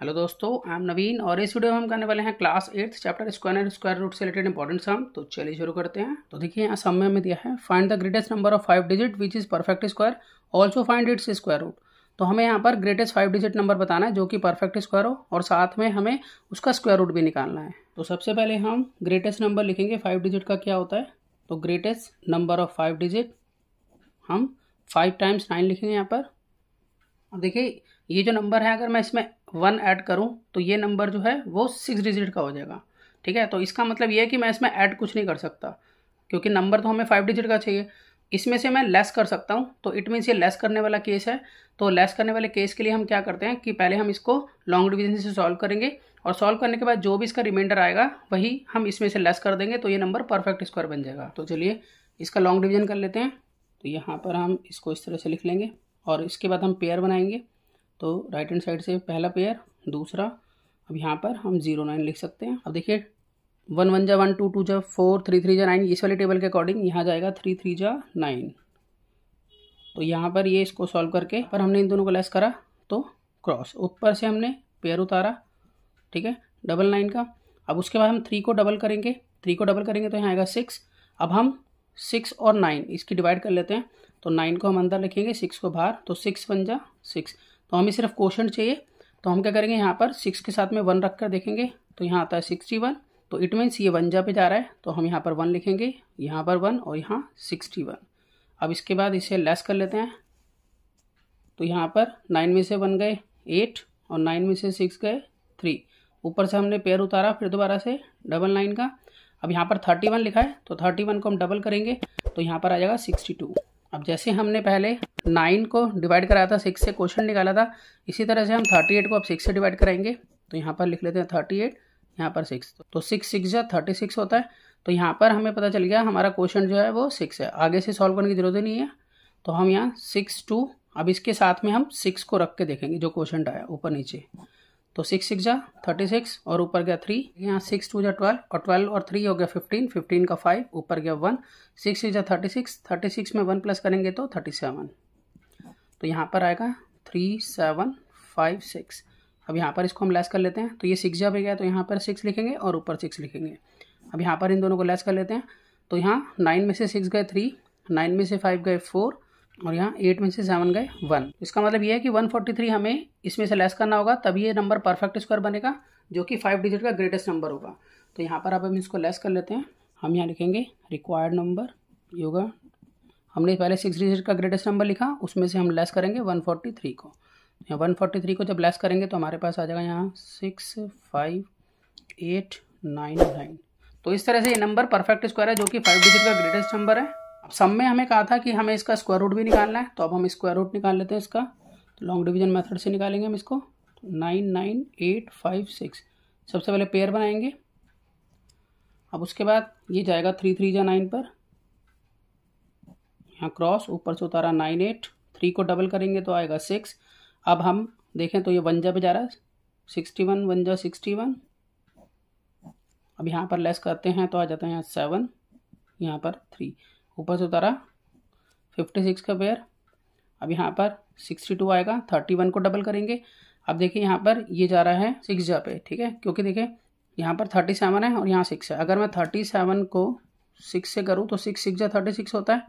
hello दोस्तों I am नवीन और इस वीडियो में हम करने वाले हैं class eighth chapter square and square root से रिलेटेड इंपॉर्टेंट सम तो चलिए शुरू करते हैं तो देखिए यहाँ सम में दिया है find the greatest number of five digit which is perfect square also find its square root तो हमें यहाँ पर ग्रेटेस्ट फाइव डिजिट नंबर बताना है जो कि परफेक्ट स्क्वायर हो और साथ में हमें उसका स्क्वायर रूट भी निकालना है तो सबसे पहले हम ग्रेटेस्ट नंबर लिखेंगे फाइव डिजिट का क्या होता है तो greatest number of five digit हम फाइव टाइम्स नाइन लिखेंगे यहाँ पर अब देखिए ये जो नंबर है अगर मैं इसमें वन ऐड करूँ तो ये नंबर जो है वो सिक्स डिजिट का हो जाएगा ठीक है तो इसका मतलब ये है कि मैं इसमें ऐड कुछ नहीं कर सकता क्योंकि नंबर तो हमें फाइव डिजिट का चाहिए इसमें से मैं लेस कर सकता हूँ तो इट मीन्स ये लेस करने वाला केस है तो लेस करने वाले केस के लिए हम क्या करते हैं कि पहले हम इसको लॉन्ग डिविजन से सॉल्व करेंगे और सॉल्व करने के बाद जो भी इसका रिमाइंडर आएगा वही हम इसमें से लेस कर देंगे तो ये नंबर परफेक्ट स्क्वायर बन जाएगा तो चलिए इसका लॉन्ग डिविजन कर लेते हैं तो यहाँ पर हम इसको इस तरह से लिख लेंगे और इसके बाद हम पेयर बनाएंगे तो राइट हैंड साइड से पहला पेयर दूसरा अब यहाँ पर हम जीरो नाइन लिख सकते हैं अब देखिए वन वन जा वन टू टू जा फोर थ्री थ्री जा नाइन इस वाले टेबल के अकॉर्डिंग यहाँ जाएगा थ्री थ्री जा नाइन तो यहाँ पर ये इसको सॉल्व करके पर हमने इन दोनों को लेस करा तो क्रॉस ऊपर से हमने पेयर उतारा ठीक है डबल नाइन का अब उसके बाद हम थ्री को डबल करेंगे थ्री को डबल करेंगे तो यहाँ आएगा सिक्स अब हम सिक्स और नाइन इसकी डिवाइड कर लेते हैं तो नाइन को हम अंदर लिखेंगे सिक्स को बाहर तो सिक्स वन जा सिक्स तो हमें सिर्फ क्वेश्चन चाहिए तो हम क्या करेंगे यहाँ पर सिक्स के साथ में वन रख कर देखेंगे तो यहाँ आता है सिक्सटी वन तो इट मीन्स ये जा पे जा रहा है तो हम यहाँ पर वन लिखेंगे यहाँ पर वन और यहाँ सिक्सटी वन अब इसके बाद इसे लेस कर लेते हैं तो यहाँ पर नाइन में से वन गए एट और नाइन में से सिक्स गए थ्री ऊपर से हमने पेयर उतारा फिर दोबारा से डबल नाइन का अब यहाँ पर थर्टी वन लिखा है तो थर्टी वन को हम डबल करेंगे तो यहाँ पर आ जाएगा सिक्सटी टू अब जैसे हमने पहले नाइन को डिवाइड कराया था सिक्स से क्वेश्चन निकाला था इसी तरह से हम थर्टी एट को अब सिक्स से डिवाइड कराएंगे तो यहाँ पर लिख लेते हैं थर्टी एट यहाँ पर सिक्स तो सिक्स सिक्स या थर्टी सिक्स होता है तो यहाँ पर हमें पता चल गया हमारा क्वेश्चन जो है वो सिक्स है आगे से सॉल्व करने की ज़रूरत ही नहीं है तो हम यहाँ सिक्स टू अब इसके साथ में हम सिक्स को रख के देखेंगे जो क्वेश्चन आया ऊपर नीचे तो सिक्स सिक्स जा थर्टी सिक्स और ऊपर गया थ्री यहाँ सिक्स टू जा ट्वेल्व और ट्वेल्व और थ्री हो गया फिफ्टीन फिफ्टीन का फाइव ऊपर गया वन सिक्स सिक्स जा थर्टी सिक्स थर्टी सिक्स में वन प्लस करेंगे तो थर्टी सेवन तो यहाँ पर आएगा थ्री सेवन फाइव सिक्स अब यहाँ पर इसको हम लेस कर लेते हैं तो ये सिक्स जा भी गया तो यहाँ पर सिक्स लिखेंगे और ऊपर सिक्स लिखेंगे अब यहाँ पर इन दोनों को लेस कर लेते हैं तो यहाँ नाइन में से सिक्स गए थ्री नाइन में से फाइव गए फोर और यहाँ एट में से सेवन गए वन इसका मतलब ये है कि वन फोर्टी थ्री हमें इसमें से लेस करना होगा तभी ये नंबर परफेक्ट स्क्वायर बनेगा जो कि फाइव डिजिट का ग्रेटेस्ट नंबर होगा तो यहाँ पर अब हम इसको लेस कर लेते हैं हम यहाँ लिखेंगे रिक्वायर्ड नंबर योगा हमने पहले सिक्स डिजिट का ग्रेटेस्ट नंबर लिखा उसमें से हम लेस करेंगे वन फोर्टी थ्री को यहाँ वन फोर्टी थ्री को जब लेस करेंगे तो हमारे पास आ जाएगा यहाँ six five eight nine nine तो इस तरह से ये नंबर परफेक्ट स्क्वायर है जो कि फाइव डिजिट का ग्रेटेस्ट नंबर है अब सम में हमें कहा था कि हमें इसका स्क्वायर रूट भी निकालना है तो अब हम स्क्वायर रूट निकाल लेते हैं इसका तो लॉन्ग डिवीजन मेथड से निकालेंगे हम इसको nine nine eight five six सबसे पहले पेयर बनाएंगे अब उसके बाद ये जाएगा थ्री थ्री जा नाइन पर यहाँ क्रॉस ऊपर से उतारा नाइन एट थ्री को डबल करेंगे तो आएगा सिक्स अब हम देखें तो ये वन पे जा रहा है सिक्सटी वन वन जा सिक्सटी वन अब यहाँ पर लेस करते हैं तो आ जाता है यहाँ सेवन यहाँ पर थ्री ऊपर से उतारा फिफ्टी सिक्स का पेयर अब यहाँ पर सिक्सटी टू आएगा थर्टी वन को डबल करेंगे अब देखिए यहाँ पर ये जा रहा है सिक्स जा पे ठीक है क्योंकि देखिए यहाँ पर थर्टी सेवन है और यहाँ सिक्स है अगर मैं थर्टी सेवन को सिक्स से करूँ तो सिक्स सिक्स जा थर्टी सिक्स होता है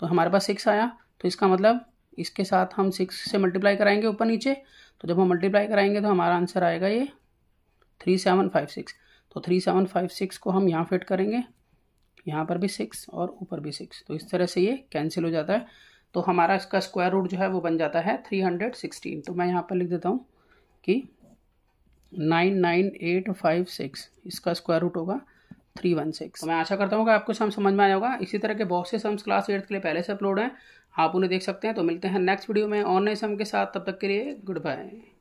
तो हमारे पास सिक्स आया तो इसका मतलब इसके साथ हम सिक्स से मल्टीप्लाई कराएंगे ऊपर नीचे तो जब हम मल्टीप्लाई कराएंगे तो हमारा आंसर आएगा ये थ्री सेवन फाइव सिक्स तो थ्री सेवन फाइव सिक्स को हम यहाँ फिट करेंगे यहाँ पर भी सिक्स और ऊपर भी सिक्स तो इस तरह से ये कैंसिल हो जाता है तो हमारा इसका स्क्वायर रूट जो है वो बन जाता है थ्री हंड्रेड सिक्सटीन तो मैं यहाँ पर लिख देता हूँ कि nine nine eight five six इसका स्क्वायर रूट होगा थ्री वन सिक्स मैं आशा करता हूँ कि आपको सम समझ में आया होगा इसी तरह के बहुत से सम्स क्लास एट्थ के लिए पहले से अपलोड हैं आप उन्हें देख सकते हैं तो मिलते हैं नेक्स्ट वीडियो में ऑनलाइन सम के साथ तब तक के लिए गुड बाय